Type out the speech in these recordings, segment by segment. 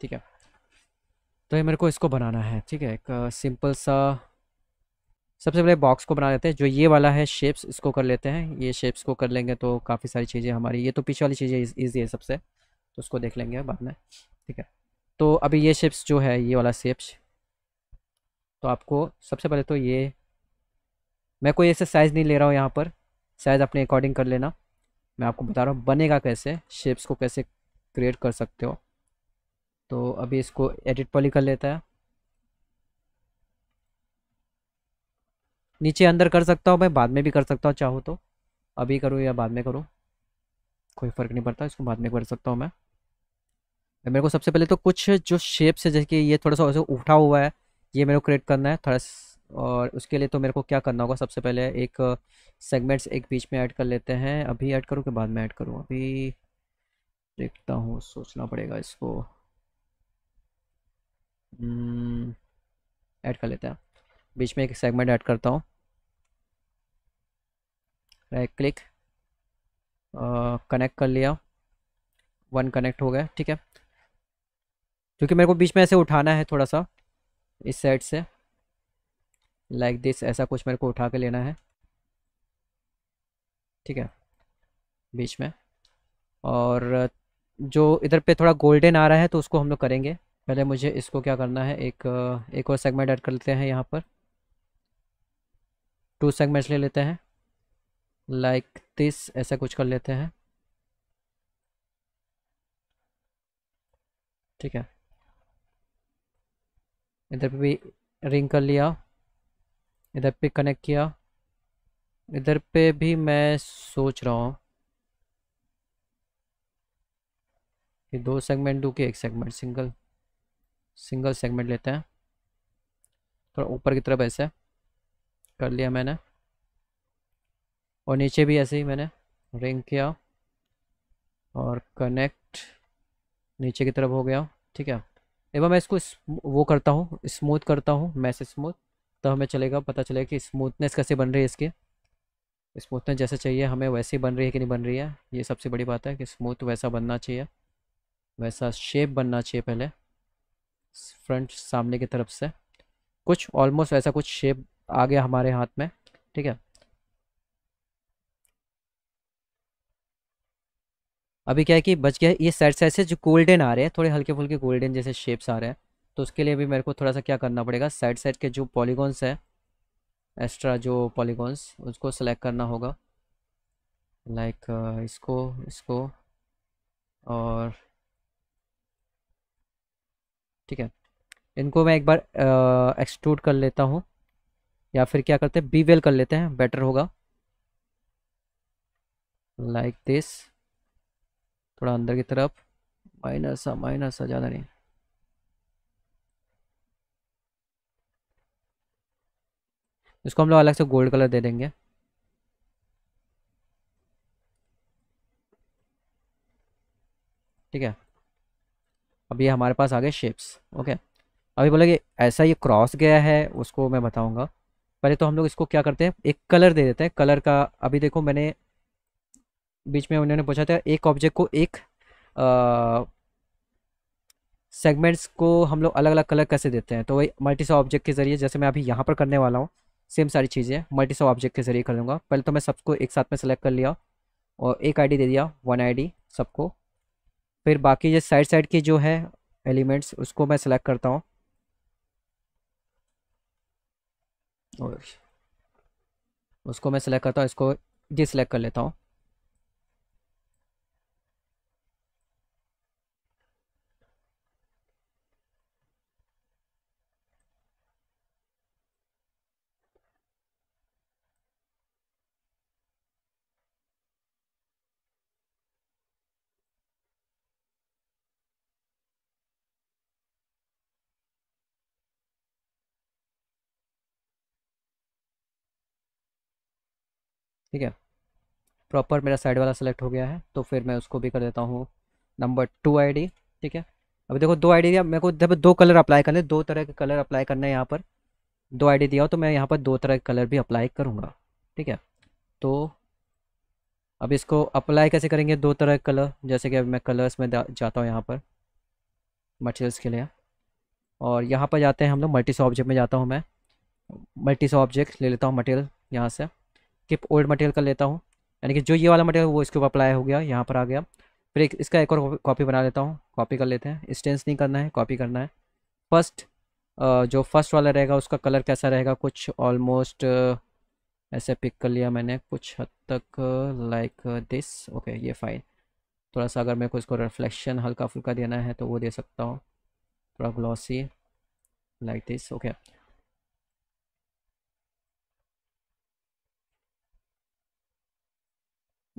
ठीक है तो ये मेरे को इसको बनाना है ठीक है एक सिंपल सा सबसे पहले बॉक्स को बना लेते हैं जो ये वाला है शेप्स इसको कर लेते हैं ये शेप्स को कर लेंगे तो काफ़ी सारी चीज़ें हमारी ये तो पीछे वाली चीज़ें ईजी है सबसे तो उसको देख लेंगे बाद में ठीक है तो अभी ये शेप्स जो है ये वाला शेप्स तो आपको सबसे पहले तो ये मैं कोई ऐसे साइज़ नहीं ले रहा हूँ यहाँ पर साइज़ अपने अकॉर्डिंग कर लेना मैं आपको बता रहा हूँ बनेगा कैसे शेप्स को कैसे क्रिएट कर सकते हो तो अभी इसको एडिट पॉली कर लेता है नीचे अंदर कर सकता हूँ मैं बाद में भी कर सकता हूँ चाहो तो अभी करूँ या बाद में करूँ कोई फ़र्क नहीं पड़ता इसको बाद में कर सकता हूँ मैं तो मेरे को सबसे पहले तो कुछ जो शेप्स है जैसे कि ये थोड़ा सा वैसे उठा हुआ है ये मेरे को क्रिएट करना है थोड़ा और उसके लिए तो मेरे को क्या करना होगा सबसे पहले एक सेगमेंट्स एक बीच में ऐड कर लेते हैं अभी ऐड करूँ कि बाद में ऐड करूँ अभी देखता हूँ सोचना पड़ेगा इसको ऐड hmm, कर लेते हैं बीच में एक सेगमेंट ऐड करता हूँ राइट क्लिक कनेक्ट कर लिया वन कनेक्ट हो गया ठीक है क्योंकि मेरे को बीच में ऐसे उठाना है थोड़ा सा इस साइड से लाइक like दिस ऐसा कुछ मेरे को उठा के लेना है ठीक है बीच में और जो इधर पे थोड़ा गोल्डन आ रहा है तो उसको हम लोग करेंगे पहले मुझे इसको क्या करना है एक एक और सेगमेंट ऐड कर लेते हैं यहाँ पर टू सेगमेंट्स ले लेते हैं लाइक दिस ऐसा कुछ कर लेते हैं ठीक है इधर पे भी रिंग कर लिया इधर पे कनेक्ट किया इधर पे भी मैं सोच रहा हूँ कि दो सेगमेंट दू कि एक सेगमेंट सिंगल सिंगल सेगमेंट लेते हैं थोड़ा ऊपर की तरफ ऐसे कर लिया मैंने और नीचे भी ऐसे ही मैंने रिंग किया और कनेक्ट नीचे की तरफ हो गया ठीक है एक बार मैं इसको इस, वो करता हूँ स्मूथ करता हूँ मैसे स्मूथ तो हमें चलेगा पता चलेगा कि स्मूथनेस कैसे बन रही है इसकी स्मूथनेस जैसे चाहिए हमें वैसे ही बन रही है कि नहीं बन रही है ये सबसे बड़ी बात है कि स्मूथ वैसा बनना चाहिए वैसा शेप बनना चाहिए पहले फ्रंट सामने की तरफ से कुछ ऑलमोस्ट ऐसा कुछ शेप आ गया हमारे हाथ में ठीक है अभी क्या है कि बच गया ये साइड साइड से जो गोल्डन आ रहे हैं थोड़े हल्के फुल्के गोल्डन जैसे शेप्स आ रहे हैं तो उसके लिए भी मेरे को थोड़ा सा क्या करना पड़ेगा साइड साइड के जो पॉलीगॉन्स हैं एक्स्ट्रा जो पॉलीगॉन्स उसको सेलेक्ट करना होगा लाइक like, uh, इसको इसको और ठीक है इनको मैं एक बार एक्सट्रूड कर लेता हूँ या फिर क्या करते हैं बी वेल कर लेते हैं बेटर होगा लाइक like दिस थोड़ा अंदर की तरफ माइनस सा माइनस सा ज़्यादा नहीं इसको हम लोग अलग से गोल्ड कलर दे देंगे ठीक है अब ये हमारे पास आ गए शेप्स ओके अभी बोला कि ऐसा ये क्रॉस गया है उसको मैं बताऊँगा पहले तो हम लोग इसको क्या करते हैं एक कलर दे देते हैं कलर का अभी देखो मैंने बीच में उन्होंने पूछा था एक ऑब्जेक्ट को एक सेगमेंट्स को हम लोग अलग अलग कलर कैसे देते हैं तो वही मल्टी सॉ ऑब्जेक्ट के ज़रिए जैसे मैं अभी यहाँ पर करने वाला हूँ सेम सारी चीज़ें मल्टी सॉ ऑब्जेक्ट के ज़रिए कर लूँगा पहले तो मैं सबको एक साथ में सेलेक्ट कर लिया और एक आईडी दे दिया वन आईडी सबको फिर बाकी ये साइड साइड के जो है एलिमेंट्स उसको मैं सेलेक्ट करता हूँ और उसको मैं सेलेक्ट करता हूँ इसको डिसलेक्ट कर लेता हूँ ठीक है प्रॉपर मेरा साइड वाला सेलेक्ट हो गया है तो फिर मैं उसको भी कर देता हूँ नंबर टू आईडी ठीक है अभी देखो दो आईडी दिया मेरे को जब दो कलर अप्लाई करने दो तरह के कलर अप्लाई करना है यहाँ पर दो आईडी दिया हो तो मैं यहाँ पर दो तरह के कलर भी अप्लाई करूँगा ठीक है तो अब इसको अप्लाई कैसे करेंगे दो तरह के कलर जैसे कि अभी मैं कलर्स में जाता हूँ यहाँ पर मटेरियल्स के लिए और यहाँ पर जाते हैं हम लोग मल्टी सॉ ऑब्जेक्ट में जाता हूँ मैं मल्टी सॉ ऑब्जेक्ट ले लेता हूँ मटेरियल यहाँ से किप ओल्ड मटेरियल कर लेता हूँ यानी कि जो ये वाला मटेरियल वो इसके ऊपर अप्लाई हो गया यहाँ पर आ गया फिर एक इसका एक और कॉपी बना लेता हूँ कॉपी कर लेते हैं स्टेंस नहीं करना है कॉपी करना है फर्स्ट जो फर्स्ट वाला रहेगा उसका कलर कैसा रहेगा कुछ ऑलमोस्ट ऐसे पिक कर लिया मैंने कुछ हद तक लाइक दिस ओके ये फाइन थोड़ा सा अगर मेरे को इसको रिफ्लेक्शन हल्का फुल्का देना है तो वो दे सकता हूँ थोड़ा ग्लॉसी लाइक दिस ओके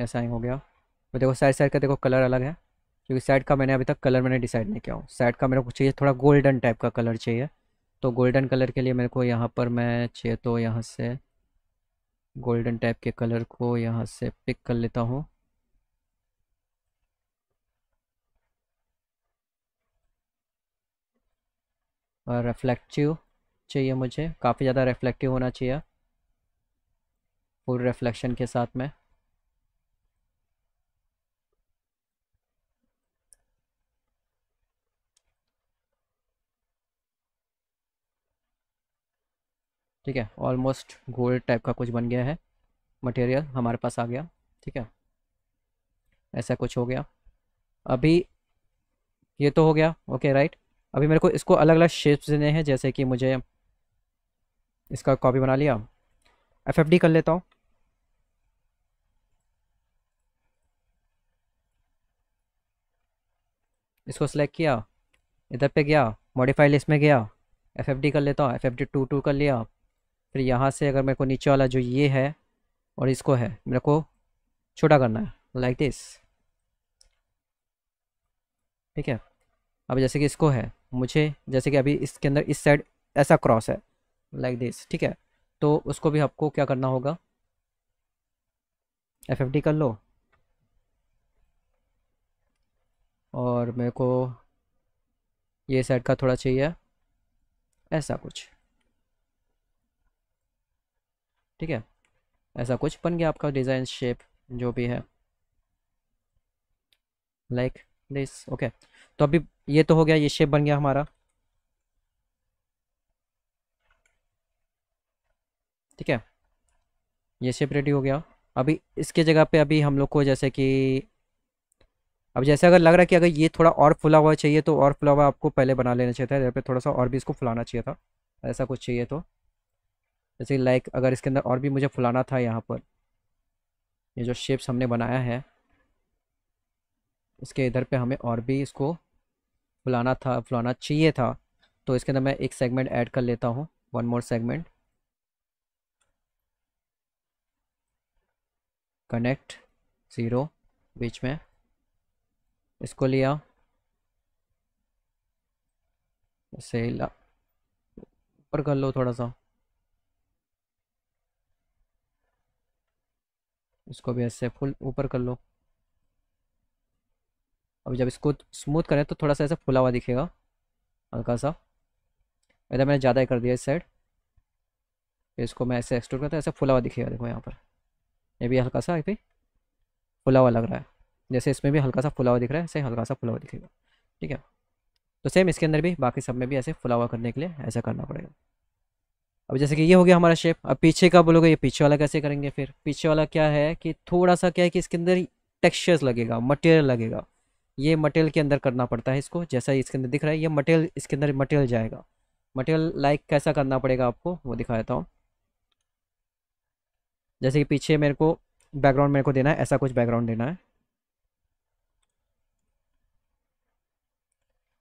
ऐसा ही हो गया तो देखो साइड साइड का देखो कलर अलग है क्योंकि साइड का मैंने अभी तक कलर मैंने डिसाइड नहीं किया हूँ साइड का मेरे को चाहिए थोड़ा गोल्डन टाइप का कलर चाहिए तो गोल्डन कलर के लिए मेरे को यहाँ पर मैं चाहिए तो यहाँ से गोल्डन टाइप के कलर को यहाँ से पिक कर लेता हूँ और रिफ्लेक्टिव चाहिए मुझे काफ़ी ज़्यादा रिफ्लेक्टिव होना चाहिए फुल रिफ्लेक्शन के साथ में ठीक है ऑलमोस्ट गोल्ड टाइप का कुछ बन गया है मटेरियल हमारे पास आ गया ठीक है ऐसा कुछ हो गया अभी ये तो हो गया ओके राइट अभी मेरे को इसको अलग अलग शेप्स देने हैं जैसे कि मुझे इसका कॉपी बना लिया एफ एफ डी कर लेता हूँ इसको सेलेक्ट किया इधर पे गया मॉडिफाइड लिस्ट में गया एफ एफ डी कर लेता हूँ F F D two two कर लिया फिर यहाँ से अगर मेरे को नीचे वाला जो ये है और इसको है मेरे को छोटा करना है लाइक like दिस ठीक है अब जैसे कि इसको है मुझे जैसे कि अभी इसके अंदर इस साइड ऐसा क्रॉस है लाइक दिस ठीक है तो उसको भी आपको क्या करना होगा एफ एफ डी कर लो और मेरे को ये साइड का थोड़ा चाहिए ऐसा कुछ ठीक है ऐसा कुछ बन गया आपका डिज़ाइन शेप जो भी है लाइक दिस ओके तो अभी ये तो हो गया ये शेप बन गया हमारा ठीक है ये शेप रेडी हो गया अभी इसके जगह पे अभी हम लोग को जैसे कि अब जैसे अगर लग रहा है कि अगर ये थोड़ा और फुला हुआ चाहिए तो और फुला हुआ आपको पहले बना लेना चाहिए था यहाँ पे थोड़ा सा और भी इसको फुलाना चाहिए था ऐसा कुछ चाहिए तो जैसे लाइक अगर इसके अंदर और भी मुझे फुलाना था यहाँ पर ये जो शेप्स हमने बनाया है इसके इधर पे हमें और भी इसको फुलाना था फुलाना चाहिए था तो इसके अंदर मैं एक सेगमेंट ऐड कर लेता हूँ one more segment connect zero बीच में इसको लिया सही ऊपर कर लो थोड़ा सा इसको भी ऐसे फुल ऊपर कर लो अब जब इसको स्मूथ करें तो थोड़ा सा ऐसा फुला हुआ दिखेगा हल्का सा इधर मैंने ज़्यादा ही कर दिया इस साइड इसको मैं ऐसे एक्सट्रूड करता हूँ ऐसे फुला हुआ दिखेगा देखो यहाँ पर ये भी हल्का सा भी फुला हुआ लग रहा है जैसे इसमें भी हल्का सा फुला हुआ दिख रहा है ऐसे हल्का सा फुला हुआ दिखेगा ठीक है तो सेम इसके अंदर भी बाकी सब में भी ऐसे फुला हुआ करने के लिए ऐसा करना पड़ेगा अब जैसे कि ये हो गया हमारा शेप अब पीछे का बोलोगे ये पीछे वाला कैसे करेंगे फिर पीछे वाला क्या है कि थोड़ा सा क्या है कि इसके अंदर टेक्सचर्स लगेगा मटेरियल लगेगा ये मटेरियल के अंदर करना पड़ता है इसको जैसा इसके अंदर दिख रहा है ये मटेरियल इसके अंदर मटेरियल जाएगा मटेरियल लाइक कैसा करना पड़ेगा आपको वो दिखा देता हूँ जैसे कि पीछे मेरे को बैकग्राउंड मेरे को देना है ऐसा कुछ बैकग्राउंड देना है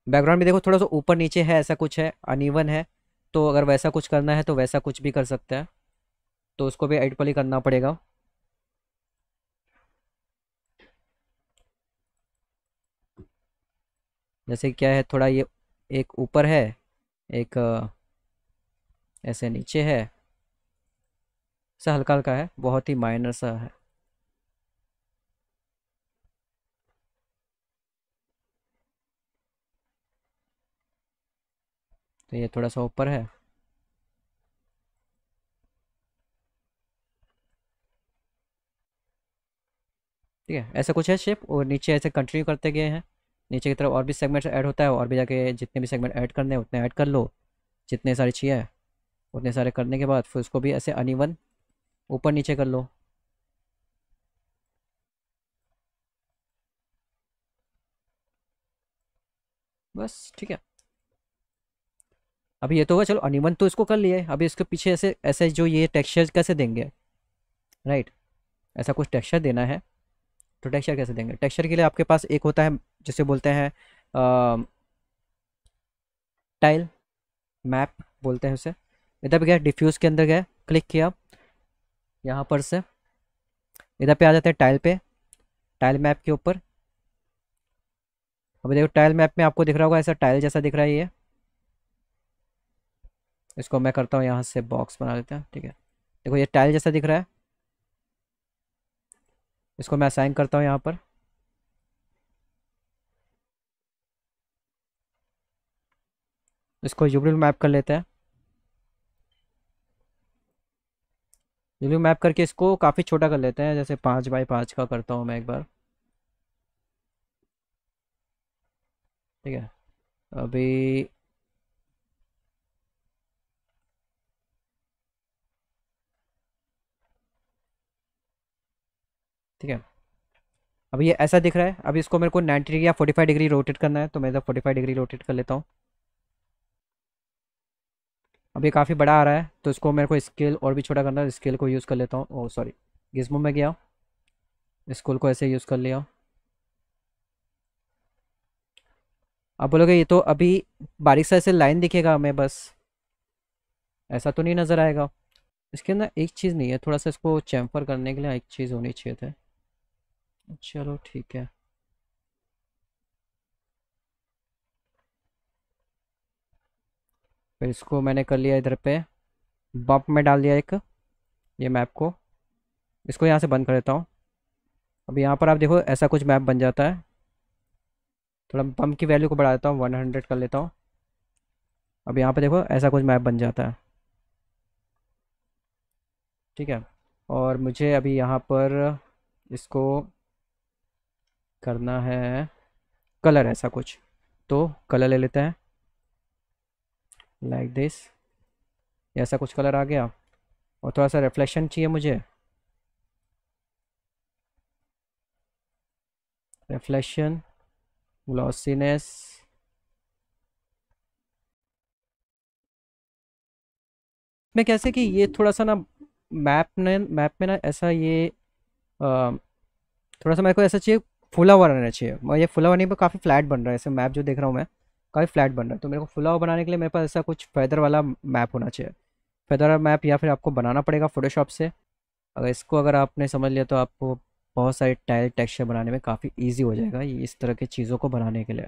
बैकग्राउंड भी देखो थोड़ा सा ऊपर नीचे है ऐसा कुछ है अनइवन है तो अगर वैसा कुछ करना है तो वैसा कुछ भी कर सकते हैं तो उसको भी एडिट पली करना पड़ेगा जैसे क्या है थोड़ा ये एक ऊपर है एक ऐसे नीचे है ऐसा हल्का हल्का है बहुत ही माइनर सा है तो ये थोड़ा सा ऊपर है ठीक है ऐसा कुछ है शेप और नीचे ऐसे कंटिन्यू करते गए हैं नीचे की तरफ और भी सेगमेंट्स ऐड होता है और भी जाके जितने भी सेगमेंट ऐड करने हैं उतने ऐड कर लो जितने सारे चाहिए उतने सारे करने के बाद फिर उसको भी ऐसे अनिवन ऊपर नीचे कर लो बस ठीक है अभी ये तो होगा चलो अनिमन तो इसको कर लिया है अभी इसके पीछे ऐसे ऐसे जो ये टेक्सचर कैसे देंगे राइट ऐसा कुछ टेक्सचर देना है तो टेक्सचर कैसे देंगे टेक्सचर के लिए आपके पास एक होता है जिसे बोलते हैं टाइल मैप बोलते हैं उसे इधर पर गया डिफ्यूज़ के अंदर गया क्लिक किया यहाँ पर से इधर पे आ जाते हैं टाइल पे टाइल मैप के ऊपर अब देखो टाइल मैप में आपको दिख रहा होगा ऐसा टाइल जैसा दिख रहा है ये इसको मैं करता हूँ यहाँ से बॉक्स बना लेते हैं ठीक है देखो ये टाइल जैसा दिख रहा है इसको मैं असाइन करता हूँ यहाँ पर इसको यूब्रिल मैप कर लेते हैं यूब्रिल मैप करके इसको काफ़ी छोटा कर लेते हैं जैसे पाँच बाई पाँच का करता हूँ मैं एक बार ठीक है अभी ठीक है अब ये ऐसा दिख रहा है अब इसको मेरे को 90 या 45 डिग्री रोटेट करना है तो मैं इधर 45 डिग्री रोटेट कर लेता हूँ अब ये काफ़ी बड़ा आ रहा है तो इसको मेरे को स्केल और भी छोटा करना है स्केल को यूज़ कर लेता हूँ ओ सॉरी गिजमो में गया स्कूल को ऐसे यूज़ कर लिया आप बोलोगे ये तो अभी बारीक से ऐसे लाइन दिखेगा हमें बस ऐसा तो नहीं नज़र आएगा इसके अंदर एक चीज़ नहीं है थोड़ा सा इसको चैम्फर करने के लिए एक चीज़ होनी चाहिए थे चलो ठीक है फिर इसको मैंने कर लिया इधर पे बम्प में डाल दिया एक ये मैप को इसको यहाँ से बंद कर देता हूँ अब यहाँ पर आप देखो ऐसा कुछ मैप बन जाता है थोड़ा बम्प की वैल्यू को बढ़ा देता हूँ वन हंड्रेड कर लेता हूँ अब यहाँ पर देखो ऐसा कुछ मैप बन जाता है ठीक है और मुझे अभी यहाँ पर इसको करना है कलर ऐसा कुछ तो कलर ले लेते हैं लाइक दिस ऐसा कुछ कलर आ गया और थोड़ा सा रिफ्लेक्शन चाहिए मुझे रिफ्लेक्शन ग्लॉसीनेस मैं कैसे कि ये थोड़ा सा ना मैप ने मैप में ना ऐसा ये आ, थोड़ा सा मेरे को ऐसा चाहिए फुला हुआ रहना चाहिए ये फुला हुआ नहीं पर काफ़ी फ्लैट बन रहा है ऐसे मैप जो देख रहा हूँ मैं काफ़ी फ्लैट बन रहा है तो मेरे को फुला हुआ बनाने के लिए मेरे पास ऐसा कुछ फैदर वाला मैप होना चाहिए फ़ैदर वाला मैप या फिर आपको बनाना पड़ेगा फोटोशॉप से अगर इसको अगर आपने समझ लिया तो आपको बहुत सारे टाइल टेक्स्चर बनाने में काफ़ी ईजी हो जाएगा ये इस तरह की चीज़ों को बनाने के लिए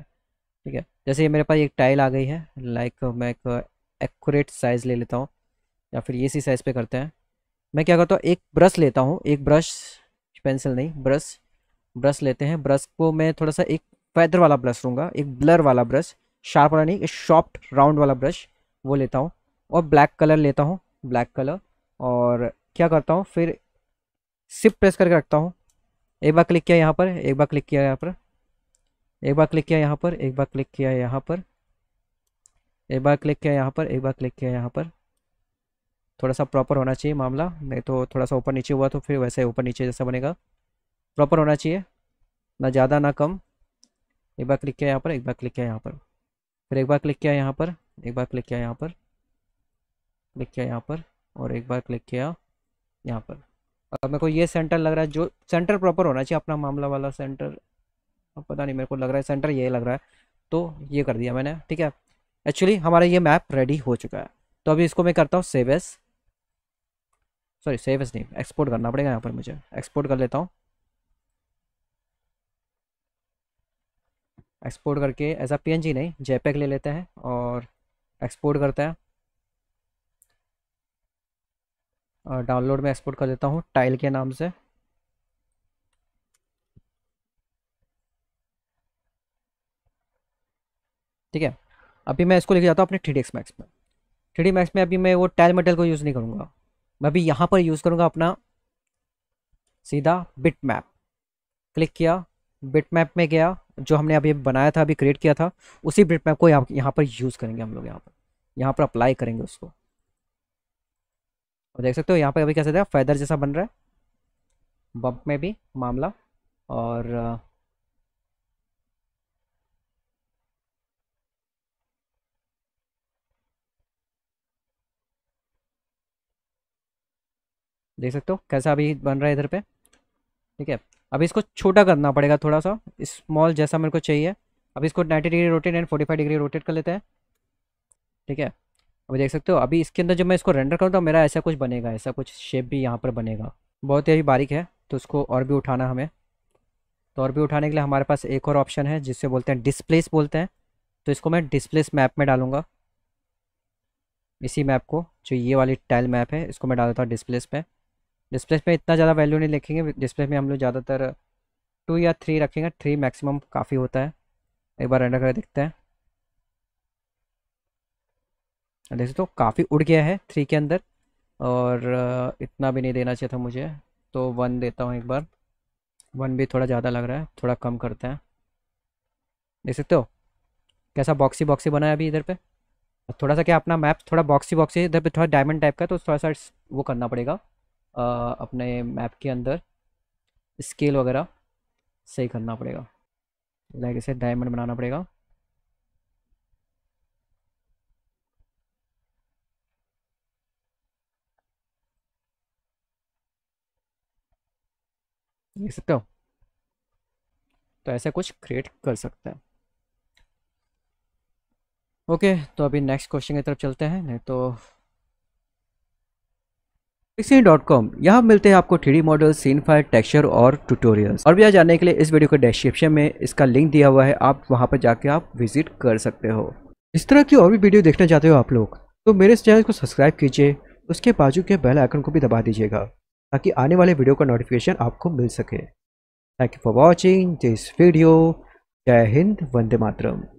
ठीक है जैसे ये मेरे पास एक टाइल आ गई है लाइक मैं एक एक्यूरेट साइज़ ले लेता हूँ या फिर ये सी साइज़ पे करते हैं मैं क्या करता हूँ एक ब्रश लेता हूँ एक ब्रश पेंसिल नहीं ब्रश ब्रश लेते हैं ब्रश को मैं थोड़ा सा एक फैदर वाला ब्रश लूँगा एक ब्लर वाला ब्रश शार्प वाला नहीं एक शॉप्ट राउंड वाला ब्रश वो लेता हूँ और ब्लैक कलर लेता हूँ ब्लैक कलर और क्या करता हूँ फिर सिप प्रेस करके रखता हूँ एक बार क्लिक किया यहाँ पर एक बार क्लिक किया यहाँ पर एक बार क्लिक किया यहाँ पर एक बार क्लिक किया यहाँ पर एक बार क्लिक किया यहाँ पर एक बार क्लिक किया यहाँ पर थोड़ा सा प्रॉपर होना चाहिए मामला नहीं तो थोड़ा सा ऊपर नीचे हुआ तो फिर वैसे ऊपर नीचे जैसा बनेगा प्रॉपर होना चाहिए ना ज़्यादा ना कम एक बार क्लिक किया यहाँ पर एक बार क्लिक किया यहाँ पर फिर एक बार क्लिक किया यहाँ पर एक बार क्लिक किया यहाँ पर क्लिक किया यहाँ पर और एक बार क्लिक किया यहाँ पर अब मेरे को ये सेंटर लग रहा है जो सेंटर प्रॉपर होना चाहिए अपना मामला वाला सेंटर अब पता नहीं मेरे को लग रहा है सेंटर ये लग रहा है तो ये कर दिया मैंने ठीक है एक्चुअली हमारा ये मैप रेडी हो चुका है तो अभी इसको मैं करता हूँ सेवेस सॉरी सेवेस नहीं एक्सपोर्ट करना पड़ेगा यहाँ पर मुझे एक्सपोर्ट कर लेता हूँ एक्सपोर्ट करके एज आ पी नहीं जेपैक ले लेते हैं और एक्सपोर्ट करता है और डाउनलोड में एक्सपोर्ट कर देता हूँ टाइल के नाम से ठीक है अभी मैं इसको लेके जाता हूँ अपने थ्री डी मैक्स में थ्री डी मैक्स में अभी मैं वो टाइल मेटल को यूज़ नहीं करूँगा मैं अभी यहाँ पर यूज़ करूँगा अपना सीधा बिट मैप क्लिक किया बिट मैप में गया जो हमने अभी बनाया था अभी क्रिएट किया था उसी ब्रिट मैप को यहाँ यहाँ पर यूज़ करेंगे हम लोग यहाँ पर यहाँ पर अप्लाई करेंगे उसको और देख सकते हो यहाँ पर अभी कैसे देखा फैदर जैसा बन रहा है बम्प में भी मामला और देख सकते हो कैसा अभी बन रहा है इधर पे ठीक है अब इसको छोटा करना पड़ेगा थोड़ा सा स्मॉल जैसा मेरे को चाहिए अब इसको 90 degree rotate and 45 degree rotate कर लेते हैं ठीक है अब देख सकते हो अभी इसके अंदर जब मैं इसको रेंडर करूँ तो मेरा ऐसा कुछ बनेगा ऐसा कुछ शेप भी यहाँ पर बनेगा बहुत ही बारीक है तो उसको और भी उठाना हमें तो और भी उठाने के लिए हमारे पास एक और ऑप्शन है जिससे बोलते हैं डिस्प्लेस बोलते हैं तो इसको मैं डिस्प्लेस मैप में डालूंगा इसी मैप को जो ये वाली टाइल मैप है इसको मैं डाल देता हूँ डिस्प्लेस में डिस्प्ले पे इतना ज़्यादा वैल्यू नहीं लिखेंगे डिस्प्ले में हम लोग ज़्यादातर टू या थ्री रखेंगे थ्री मैक्सिमम काफ़ी होता है एक बार रेंडर कर देखते हैं देख सकते हो तो काफ़ी उड़ गया है थ्री के अंदर और इतना भी नहीं देना चाहिए था मुझे तो वन देता हूँ एक बार वन भी थोड़ा ज़्यादा लग रहा है थोड़ा कम करते हैं देख सकते हो कैसा बॉक्सी बॉक्सी बना है अभी इधर पे थोड़ा सा क्या अपना मैप थोड़ा बॉक्सी बॉक्सी इधर पे थोड़ा डायमंड टाइप का तो थोड़ा सा वो करना पड़ेगा अपने मैप के अंदर स्केल वगैरह सही करना पड़ेगा लाइक इसे डायमंड बनाना पड़ेगा देख सकते हो तो ऐसा कुछ क्रिएट कर सकते हैं ओके तो अभी नेक्स्ट क्वेश्चन की तरफ चलते हैं नहीं तो पिक्सिन डॉट कॉम यहाँ मिलते हैं आपको three model scene file texture और ट्यूटोरियल्स और भी जानने के लिए इस वीडियो के डिस्क्रिप्शन में इसका लिंक दिया हुआ है आप वहाँ पर जाके आप विजिट कर सकते हो इस तरह की और भी वीडियो देखना चाहते हो आप लोग तो मेरे इस चैनल को सब्सक्राइब कीजिए उसके बाजू के बेल आइकन को भी दबा दीजिएगा ताकि आने वाले वीडियो का नोटिफिकेशन आपको मिल सके thank you for watching this video जय हिंद वंदे मातरम